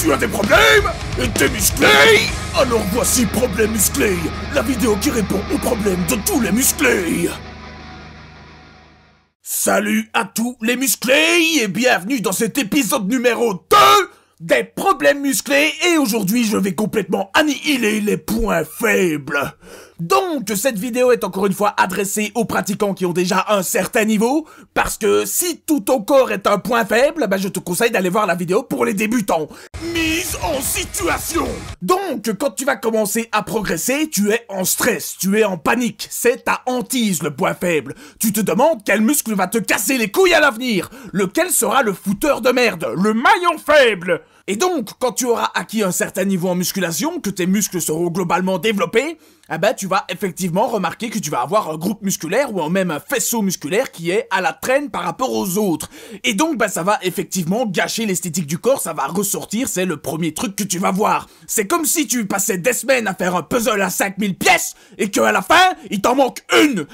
Tu as des problèmes Et t'es musclés Alors voici Problème Musclés, la vidéo qui répond aux problèmes de tous les musclés Salut à tous les musclés et bienvenue dans cet épisode numéro 2 des problèmes musclés et aujourd'hui je vais complètement annihiler les points faibles. Donc cette vidéo est encore une fois adressée aux pratiquants qui ont déjà un certain niveau parce que si tout ton corps est un point faible, bah, je te conseille d'aller voir la vidéo pour les débutants en situation Donc, quand tu vas commencer à progresser, tu es en stress, tu es en panique, c'est ta hantise le point faible. Tu te demandes quel muscle va te casser les couilles à l'avenir, lequel sera le fouteur de merde, le maillon faible et donc, quand tu auras acquis un certain niveau en musculation, que tes muscles seront globalement développés, eh ben, tu vas effectivement remarquer que tu vas avoir un groupe musculaire ou même un faisceau musculaire qui est à la traîne par rapport aux autres. Et donc, ben, ça va effectivement gâcher l'esthétique du corps, ça va ressortir, c'est le premier truc que tu vas voir. C'est comme si tu passais des semaines à faire un puzzle à 5000 pièces et qu'à la fin, il t'en manque une.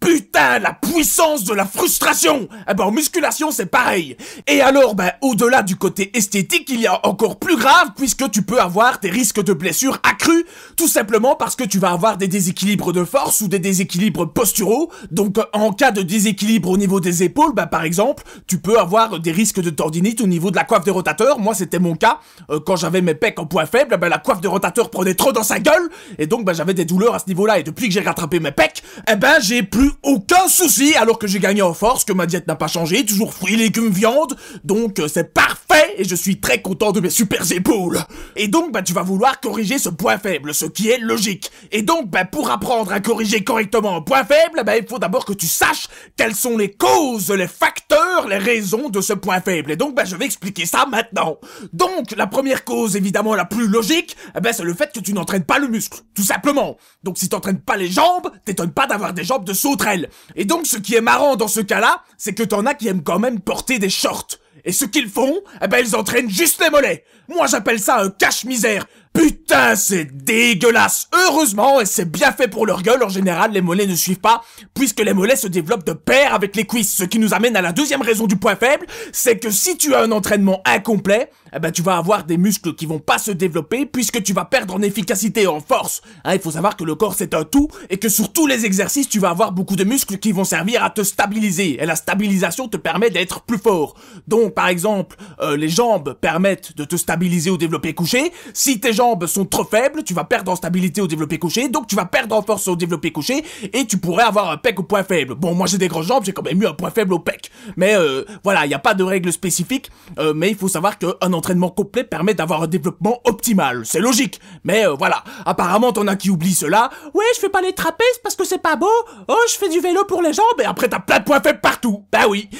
Putain, la puissance de la frustration Eh ben en musculation c'est pareil. Et alors, ben au-delà du côté esthétique, il y a encore plus grave puisque tu peux avoir des risques de blessures accrus, tout simplement parce que tu vas avoir des déséquilibres de force ou des déséquilibres posturaux. Donc en cas de déséquilibre au niveau des épaules, ben par exemple, tu peux avoir des risques de tendinite au niveau de la coiffe de rotateur. Moi c'était mon cas, euh, quand j'avais mes pecs en point faible, ben la coiffe de rotateur prenait trop dans sa gueule et donc ben j'avais des douleurs à ce niveau-là. Et depuis que j'ai rattrapé mes pecs, eh ben j'ai plus aucun souci alors que j'ai gagné en force, que ma diète n'a pas changé, toujours fruits, légumes, viande. Donc euh, c'est parfait et je suis très content de mes super épaules. Et donc bah tu vas vouloir corriger ce point faible, ce qui est logique. Et donc bah pour apprendre à corriger correctement un point faible, bah il faut d'abord que tu saches quelles sont les causes, les facteurs, les raisons de ce point faible. Et donc bah je vais expliquer ça maintenant. Donc la première cause évidemment la plus logique, bah, c'est le fait que tu n'entraînes pas le muscle, tout simplement. Donc si tu n'entraînes pas les jambes, t'étonnes pas d'avoir des jambes de saut et donc, ce qui est marrant dans ce cas-là, c'est que t'en as qui aiment quand même porter des shorts. Et ce qu'ils font, eh ben, ils entraînent juste les mollets. Moi, j'appelle ça un cache-misère. Putain, c'est dégueulasse. Heureusement, et c'est bien fait pour leur gueule, en général, les mollets ne suivent pas, puisque les mollets se développent de pair avec les cuisses. Ce qui nous amène à la deuxième raison du point faible, c'est que si tu as un entraînement incomplet, eh ben, tu vas avoir des muscles qui vont pas se développer puisque tu vas perdre en efficacité en force. Hein, il faut savoir que le corps c'est un tout et que sur tous les exercices, tu vas avoir beaucoup de muscles qui vont servir à te stabiliser. Et la stabilisation te permet d'être plus fort. Donc, par exemple, euh, les jambes permettent de te stabiliser au développé couché. Si tes jambes sont trop faibles, tu vas perdre en stabilité au développé couché, donc tu vas perdre en force au développé couché et tu pourrais avoir un pec au point faible. Bon, moi j'ai des grosses jambes, j'ai quand même eu un point faible au pec. Mais euh, voilà, il n'y a pas de règle spécifique, euh, mais il faut savoir que entraînement complet permet d'avoir un développement optimal, c'est logique. Mais euh, voilà, apparemment t'en a qui oublient cela. Ouais, je fais pas les trapèzes parce que c'est pas beau. Oh, je fais du vélo pour les jambes et après t'as plein de points faibles partout. Bah oui.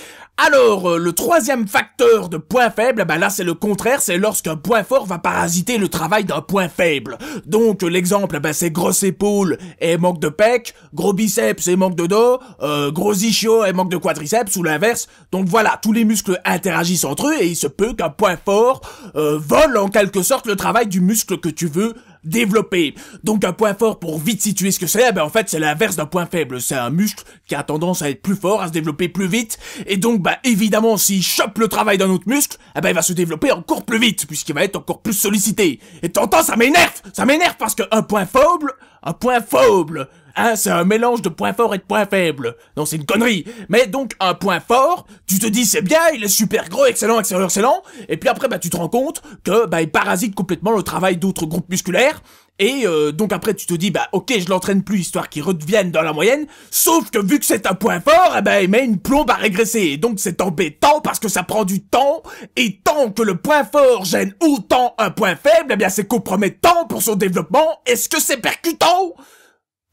Alors, euh, le troisième facteur de point faible, bah là c'est le contraire, c'est lorsqu'un point fort va parasiter le travail d'un point faible. Donc l'exemple, bah, c'est grosse épaule et manque de pec, gros biceps et manque de dos, euh, gros ischio et manque de quadriceps, ou l'inverse. Donc voilà, tous les muscles interagissent entre eux et il se peut qu'un point fort euh, vole en quelque sorte le travail du muscle que tu veux développer. Donc un point fort pour vite situer ce que c'est, eh ben en fait c'est l'inverse d'un point faible. C'est un muscle qui a tendance à être plus fort, à se développer plus vite. Et donc ben, évidemment s'il chope le travail d'un autre muscle, eh ben il va se développer encore plus vite puisqu'il va être encore plus sollicité. Et t'entends ça m'énerve, ça m'énerve parce que un point faible, un point faible, ah, c'est un mélange de points forts et de points faibles. Non, c'est une connerie. Mais donc, un point fort, tu te dis c'est bien, il est super gros, excellent, excellent, excellent. Et puis après, bah, tu te rends compte que, bah, il parasite complètement le travail d'autres groupes musculaires. Et euh, donc après tu te dis bah ok je l'entraîne plus histoire qu'il redevienne dans la moyenne, sauf que vu que c'est un point fort, eh ben il met une plombe à régresser et donc c'est embêtant parce que ça prend du temps et tant que le point fort gêne autant un point faible, eh bien c'est compromettant pour son développement. Est-ce que c'est percutant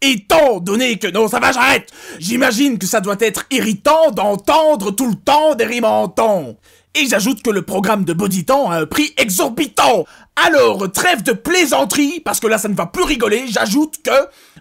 Étant donné que non, ça va, j'arrête. J'imagine que ça doit être irritant d'entendre tout le temps des rimes Et j'ajoute que le programme de Boditan a un prix exorbitant. Alors, trêve de plaisanterie, parce que là ça ne va plus rigoler, j'ajoute que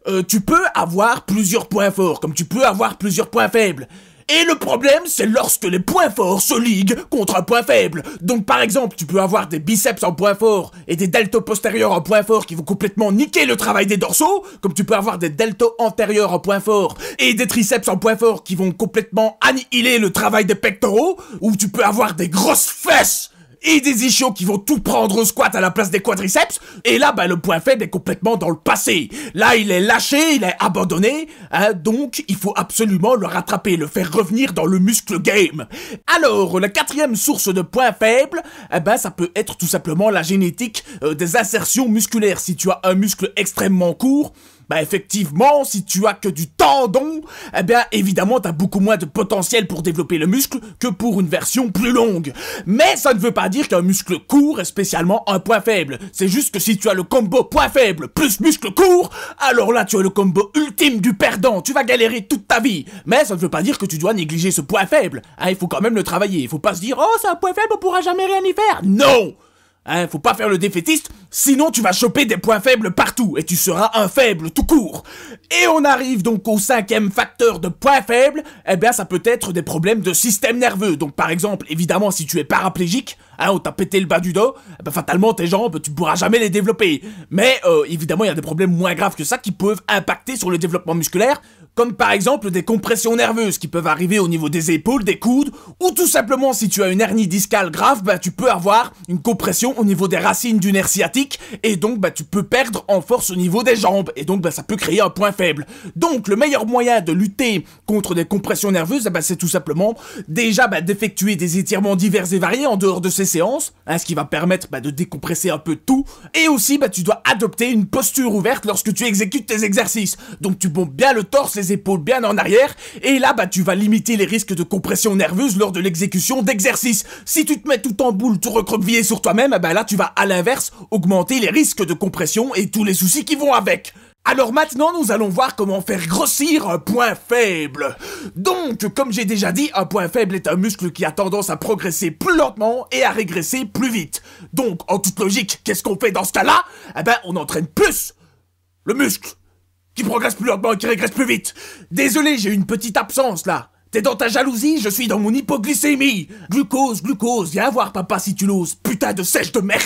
euh, tu peux avoir plusieurs points forts, comme tu peux avoir plusieurs points faibles. Et le problème, c'est lorsque les points forts se liguent contre un point faible. Donc par exemple, tu peux avoir des biceps en point fort et des deltos postérieurs en point fort qui vont complètement niquer le travail des dorsaux, comme tu peux avoir des deltos antérieurs en point fort et des triceps en point fort qui vont complètement annihiler le travail des pectoraux, ou tu peux avoir des grosses fesses et des ischios qui vont tout prendre au squat à la place des quadriceps. Et là, ben le point faible est complètement dans le passé. Là, il est lâché, il est abandonné. Hein, donc, il faut absolument le rattraper, le faire revenir dans le muscle game. Alors, la quatrième source de point faible, eh ben, ça peut être tout simplement la génétique euh, des insertions musculaires. Si tu as un muscle extrêmement court, bah effectivement, si tu as que du tendon, eh bien évidemment t'as beaucoup moins de potentiel pour développer le muscle que pour une version plus longue. Mais ça ne veut pas dire qu'un muscle court est spécialement un point faible. C'est juste que si tu as le combo point faible plus muscle court, alors là tu as le combo ultime du perdant. Tu vas galérer toute ta vie. Mais ça ne veut pas dire que tu dois négliger ce point faible. Hein, il faut quand même le travailler. Il faut pas se dire oh c'est un point faible, on pourra jamais rien y faire. Non. Il hein, faut pas faire le défaitiste Sinon, tu vas choper des points faibles partout et tu seras un faible tout court. Et on arrive donc au cinquième facteur de points faibles. Et eh bien, ça peut être des problèmes de système nerveux. Donc, par exemple, évidemment, si tu es paraplégique, hein, t'as pété le bas du dos, Et eh ben, fatalement, tes jambes, tu pourras jamais les développer. Mais, euh, évidemment, il y a des problèmes moins graves que ça qui peuvent impacter sur le développement musculaire comme par exemple des compressions nerveuses qui peuvent arriver au niveau des épaules, des coudes, ou tout simplement si tu as une hernie discale grave, ben, tu peux avoir une compression au niveau des racines du nerf sciatique, et donc bah, tu peux perdre en force au niveau des jambes, et donc bah, ça peut créer un point faible. Donc le meilleur moyen de lutter contre des compressions nerveuses, bah, c'est tout simplement déjà bah, d'effectuer des étirements divers et variés en dehors de ces séances, hein, ce qui va permettre bah, de décompresser un peu tout, et aussi bah, tu dois adopter une posture ouverte lorsque tu exécutes tes exercices. Donc tu bombes bien le torse, les épaules bien en arrière, et là bah, tu vas limiter les risques de compression nerveuse lors de l'exécution d'exercices. Si tu te mets tout en boule, tout recroquevillé sur toi-même, bah, là tu vas à l'inverse augmenter les risques de compression et tous les soucis qui vont avec. Alors maintenant, nous allons voir comment faire grossir un point faible. Donc, comme j'ai déjà dit, un point faible est un muscle qui a tendance à progresser plus lentement et à régresser plus vite. Donc, en toute logique, qu'est-ce qu'on fait dans ce cas-là Eh ben, on entraîne plus le muscle qui progresse plus lentement et qui régresse plus vite. Désolé, j'ai une petite absence là. T'es dans ta jalousie, je suis dans mon hypoglycémie. Glucose, glucose, viens voir papa si tu l'oses putain de sèche de merde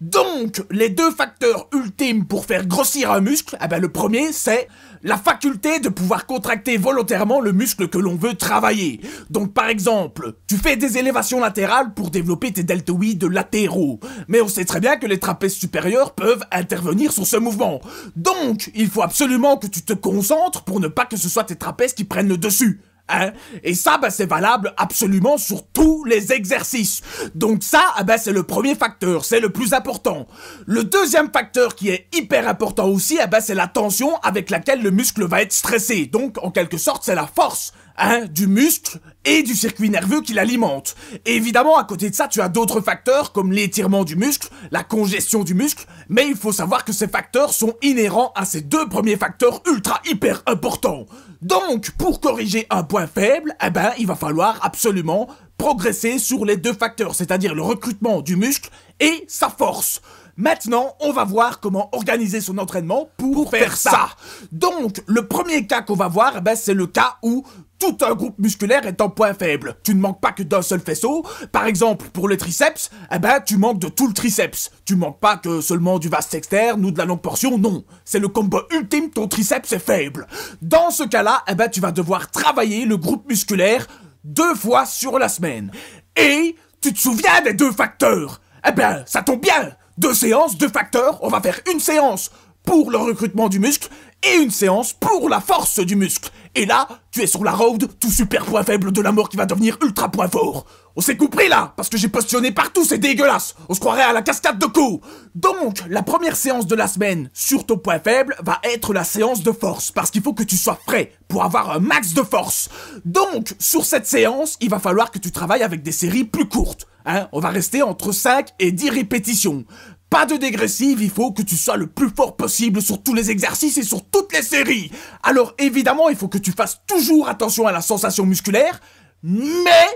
Donc, les deux facteurs ultimes pour faire grossir un muscle, ah ben le premier c'est la faculté de pouvoir contracter volontairement le muscle que l'on veut travailler. Donc par exemple, tu fais des élévations latérales pour développer tes deltoïdes latéraux. Mais on sait très bien que les trapèzes supérieurs peuvent intervenir sur ce mouvement. Donc, il faut absolument que tu te concentres pour ne pas que ce soit tes trapèzes qui prennent le dessus. Hein? et ça, ben, c'est valable absolument sur tous les exercices. Donc ça, eh ben, c'est le premier facteur, c'est le plus important. Le deuxième facteur qui est hyper important aussi, eh ben, c'est la tension avec laquelle le muscle va être stressé. Donc, en quelque sorte, c'est la force. Hein, du muscle et du circuit nerveux qui l'alimente. Évidemment, à côté de ça, tu as d'autres facteurs comme l'étirement du muscle, la congestion du muscle, mais il faut savoir que ces facteurs sont inhérents à ces deux premiers facteurs ultra hyper importants. Donc, pour corriger un point faible, eh ben, il va falloir absolument progresser sur les deux facteurs, c'est-à-dire le recrutement du muscle et sa force. Maintenant, on va voir comment organiser son entraînement pour, faire, ça. Donc, le premier cas qu'on va voir, eh ben, c'est le cas où tout un groupe musculaire est en point faible. Tu ne manques pas que d'un seul faisceau. Par exemple, pour le triceps, eh ben, tu manques de tout le triceps. Tu ne manques pas que seulement du vaste externe ou de la longue portion, non. C'est le combo ultime, ton triceps est faible. Dans ce cas-là, eh ben, tu vas devoir travailler le groupe musculaire deux fois sur la semaine. Et tu te souviens des deux facteurs Eh ben, ça tombe bien deux séances, deux facteurs, on va faire une séance pour le recrutement du muscle et une séance pour la force du muscle. Et là, tu es sur la road, tout super point faible de la mort qui va devenir ultra point fort. On s'est compris là, parce que j'ai postionné partout, c'est dégueulasse. On se croirait à la cascade de coups. Donc, la première séance de la semaine sur ton point faible va être la séance de force, parce qu'il faut que tu sois frais pour avoir un max de force. Donc, sur cette séance, il va falloir que tu travailles avec des séries plus courtes. Hein. on va rester entre 5 et 10 répétitions. Pas de dégressive, il faut que tu sois le plus fort possible sur tous les exercices et sur toutes les séries. Alors évidemment, il faut que tu fasses toujours attention à la sensation musculaire, mais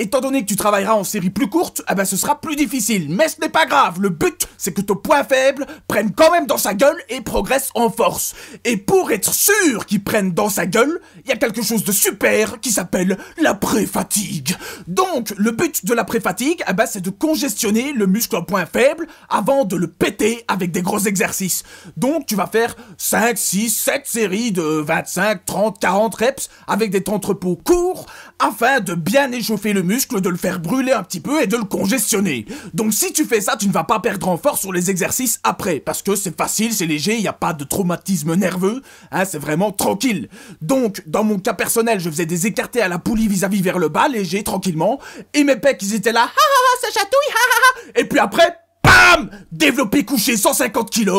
Étant donné que tu travailleras en série plus courte, eh ben ce sera plus difficile. Mais ce n'est pas grave, le but c'est que ton point faible prenne quand même dans sa gueule et progresse en force. Et pour être sûr qu'il prenne dans sa gueule, il y a quelque chose de super qui s'appelle la pré-fatigue. Donc le but de la pré-fatigue, eh ben, c'est de congestionner le muscle en point faible avant de le péter avec des gros exercices. Donc tu vas faire 5, 6, 7 séries de 25, 30, 40 reps avec des entrepôts courts afin de bien échauffer le muscle de le faire brûler un petit peu et de le congestionner. Donc si tu fais ça, tu ne vas pas perdre en force sur les exercices après, parce que c'est facile, c'est léger, il n'y a pas de traumatisme nerveux, hein, c'est vraiment tranquille. Donc, dans mon cas personnel, je faisais des écartés à la poulie vis-à-vis vers le bas, léger, tranquillement, et mes pecs, ils étaient là, ha ha ha, ça chatouille, ha ha ha, et puis après, PAM Développé couché 150 kg,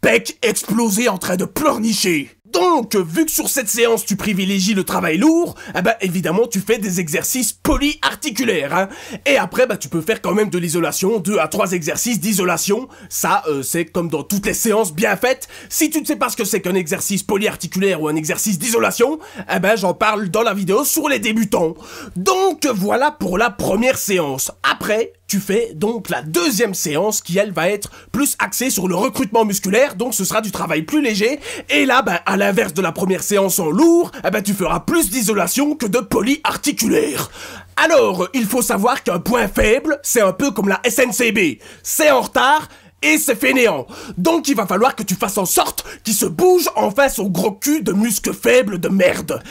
pec explosé en train de pleurnicher. Donc, vu que sur cette séance tu privilégies le travail lourd, eh ben, évidemment tu fais des exercices polyarticulaires. Hein. Et après, bah, tu peux faire quand même de l'isolation, deux à trois exercices d'isolation. Ça, euh, c'est comme dans toutes les séances bien faites. Si tu ne sais pas ce que c'est qu'un exercice polyarticulaire ou un exercice d'isolation, eh ben, j'en parle dans la vidéo sur les débutants. Donc voilà pour la première séance. Après, tu fais donc la deuxième séance qui elle va être plus axée sur le recrutement musculaire, donc ce sera du travail plus léger, et là ben, à l'inverse de la première séance en lourd, eh ben, tu feras plus d'isolation que de polyarticulaire. Alors, il faut savoir qu'un point faible, c'est un peu comme la SNCB, c'est en retard, et c'est fainéant. Donc il va falloir que tu fasses en sorte qu'il se bouge en face au gros cul de muscles faibles de merde.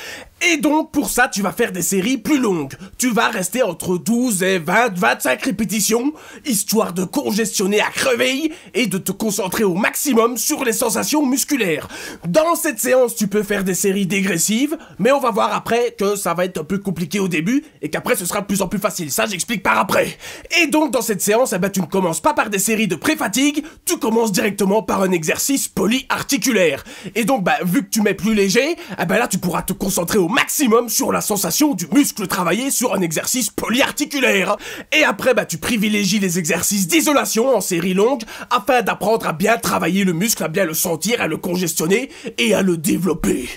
Et donc, pour ça, tu vas faire des séries plus longues. Tu vas rester entre 12 et 20, 25 répétitions, histoire de congestionner à crever et de te concentrer au maximum sur les sensations musculaires. Dans cette séance, tu peux faire des séries dégressives, mais on va voir après que ça va être un peu compliqué au début et qu'après ce sera de plus en plus facile. Ça, j'explique par après. Et donc, dans cette séance, eh ben, tu ne commences pas par des séries de pré-fatigue, tu commences directement par un exercice polyarticulaire. Et donc, bah, vu que tu mets plus léger, eh ben, là, tu pourras te concentrer au maximum sur la sensation du muscle travaillé sur un exercice polyarticulaire. Et après, bah, tu privilégies les exercices d'isolation en série longue afin d'apprendre à bien travailler le muscle, à bien le sentir, à le congestionner et à le développer.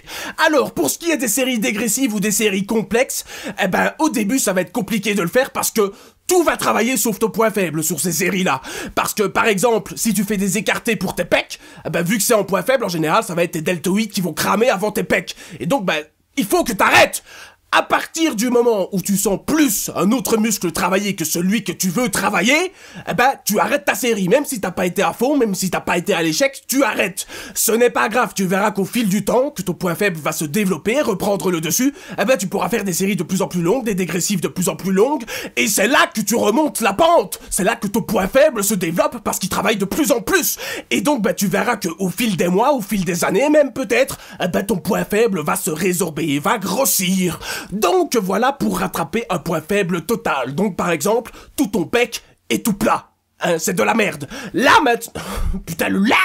Alors, pour ce qui est des séries dégressives ou des séries complexes, eh ben, au début, ça va être compliqué de le faire parce que tout va travailler sauf ton point faible sur ces séries-là. Parce que, par exemple, si tu fais des écartés pour tes pecs, eh ben, vu que c'est en point faible, en général, ça va être tes deltoïdes qui vont cramer avant tes pecs. Et donc, ben, il faut que t'arrêtes à partir du moment où tu sens plus un autre muscle travailler que celui que tu veux travailler, eh ben, tu arrêtes ta série. Même si t'as pas été à fond, même si t'as pas été à l'échec, tu arrêtes. Ce n'est pas grave, tu verras qu'au fil du temps, que ton point faible va se développer, reprendre le dessus, eh ben, tu pourras faire des séries de plus en plus longues, des dégressifs de plus en plus longues, et c'est là que tu remontes la pente. C'est là que ton point faible se développe parce qu'il travaille de plus en plus. Et donc, ben, tu verras que au fil des mois, au fil des années, même peut-être, eh ben, ton point faible va se résorber, va grossir. Donc voilà pour rattraper un point faible total. Donc par exemple, tout ton pec est tout plat. Hein, c'est de la merde. Là maintenant... Putain, là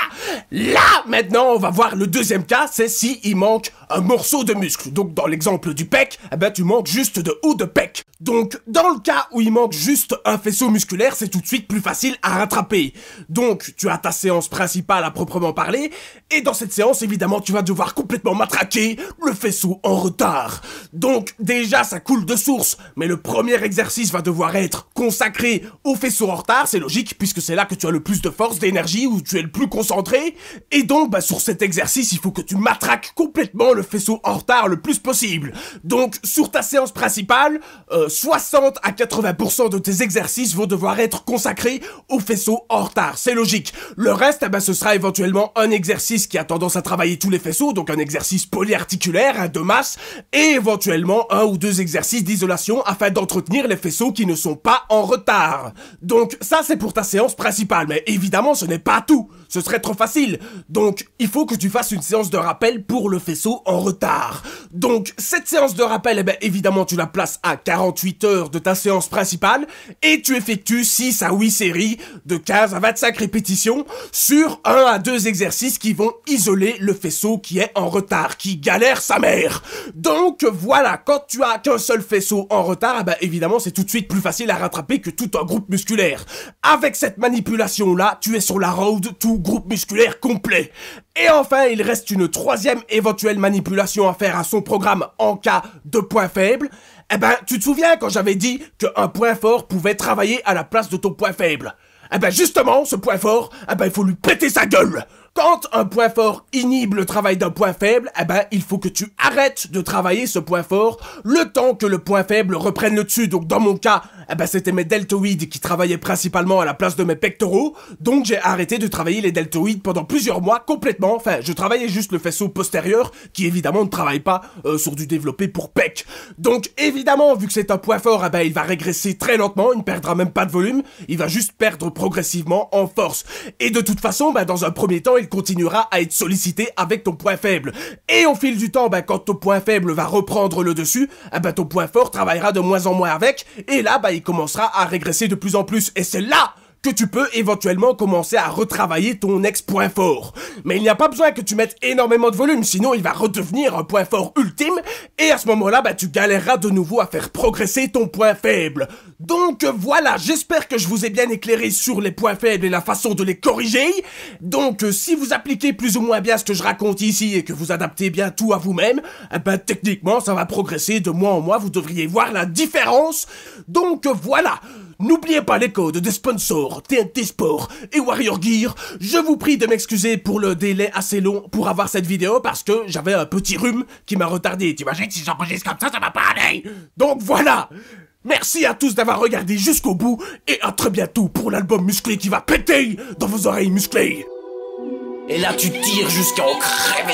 Là maintenant, on va voir le deuxième cas, c'est si il manque un morceau de muscle. Donc dans l'exemple du pec, eh ben, tu manques juste de haut de pec. Donc dans le cas où il manque juste un faisceau musculaire, c'est tout de suite plus facile à rattraper. Donc tu as ta séance principale à proprement parler, et dans cette séance, évidemment, tu vas devoir complètement matraquer le faisceau en retard. Donc déjà, ça coule de source, mais le premier exercice va devoir être consacré au faisceau en retard, c'est logique, puisque c'est là que tu as le plus de force, d'énergie, où tu es le plus concentré. Et donc, bah, sur cet exercice, il faut que tu matraques complètement le faisceau en retard le plus possible. Donc, sur ta séance principale, 60 euh, à 80% de tes exercices vont devoir être consacrés au faisceau en retard, c'est logique. Le reste, eh ben, ce sera éventuellement un exercice qui a tendance à travailler tous les faisceaux, donc un exercice polyarticulaire un de masse, et éventuellement un ou deux exercices d'isolation afin d'entretenir les faisceaux qui ne sont pas en retard. Donc ça c'est pour ta séance principale, mais évidemment ce n'est pas tout ce serait trop facile. Donc, il faut que tu fasses une séance de rappel pour le faisceau en retard. Donc, cette séance de rappel, eh ben, évidemment, tu la places à 48 heures de ta séance principale et tu effectues 6 à 8 séries de 15 à 25 répétitions sur 1 à 2 exercices qui vont isoler le faisceau qui est en retard, qui galère sa mère. Donc, voilà, quand tu as qu'un seul faisceau en retard, eh ben, évidemment, c'est tout de suite plus facile à rattraper que tout un groupe musculaire. Avec cette manipulation-là, tu es sur la road tout groupe musculaire complet. Et enfin, il reste une troisième éventuelle manipulation à faire à son programme en cas de point faible. Eh ben, tu te souviens quand j'avais dit qu'un point fort pouvait travailler à la place de ton point faible Eh ben justement, ce point fort, eh ben il faut lui péter sa gueule quand un point fort inhibe le travail d'un point faible, eh ben, il faut que tu arrêtes de travailler ce point fort le temps que le point faible reprenne le dessus. Donc, dans mon cas, eh ben, c'était mes deltoïdes qui travaillaient principalement à la place de mes pectoraux. Donc, j'ai arrêté de travailler les deltoïdes pendant plusieurs mois complètement. Enfin, je travaillais juste le faisceau postérieur qui, évidemment, ne travaille pas euh, sur du développé pour pec. Donc, évidemment, vu que c'est un point fort, eh ben, il va régresser très lentement. Il ne perdra même pas de volume. Il va juste perdre progressivement en force. Et de toute façon, ben, dans un premier temps, il continuera à être sollicité avec ton point faible. Et au fil du temps, ben, quand ton point faible va reprendre le dessus, eh ben, ton point fort travaillera de moins en moins avec, et là, ben, il commencera à régresser de plus en plus. Et c'est là que tu peux éventuellement commencer à retravailler ton ex-point fort. Mais il n'y a pas besoin que tu mettes énormément de volume, sinon il va redevenir un point fort ultime, et à ce moment-là, bah, tu galéreras de nouveau à faire progresser ton point faible. Donc voilà, j'espère que je vous ai bien éclairé sur les points faibles et la façon de les corriger. Donc euh, si vous appliquez plus ou moins bien ce que je raconte ici et que vous adaptez bien tout à vous-même, eh ben, techniquement ça va progresser de mois en mois, vous devriez voir la différence. Donc voilà, N'oubliez pas les codes des sponsors TNT Sport et Warrior Gear. Je vous prie de m'excuser pour le délai assez long pour avoir cette vidéo parce que j'avais un petit rhume qui m'a retardé. T'imagines si j'enregistre comme ça, ça va pas aller Donc voilà Merci à tous d'avoir regardé jusqu'au bout et à très bientôt pour l'album musclé qui va péter dans vos oreilles musclées. Et là tu tires jusqu'à en créver.